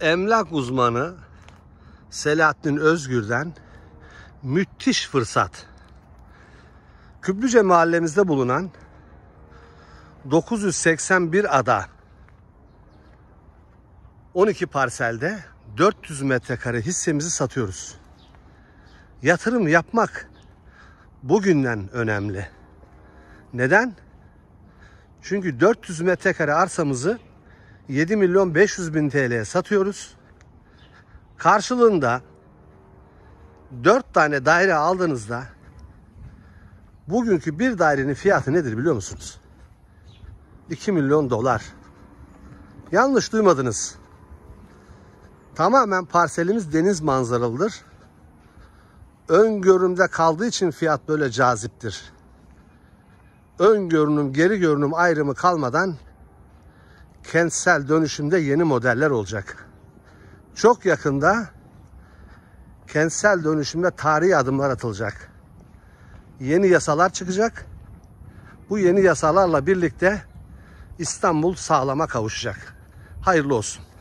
emlak uzmanı Selahattin Özgür'den müthiş fırsat. Küplüce mahallemizde bulunan 981 ada 12 parselde 400 metrekare hissemizi satıyoruz. Yatırım yapmak bugünden önemli. Neden? Çünkü 400 metrekare arsamızı 7 milyon 500 bin TL'ye satıyoruz. Karşılığında 4 tane daire aldığınızda bugünkü bir dairenin fiyatı nedir biliyor musunuz? 2 milyon dolar. Yanlış duymadınız. Tamamen parselimiz deniz manzaralıdır. Öngörümde kaldığı için fiyat böyle caziptir. Ön görünüm, geri görünüm ayrımı kalmadan kentsel dönüşümde yeni modeller olacak. Çok yakında kentsel dönüşümde tarihi adımlar atılacak. Yeni yasalar çıkacak. Bu yeni yasalarla birlikte İstanbul sağlama kavuşacak. Hayırlı olsun.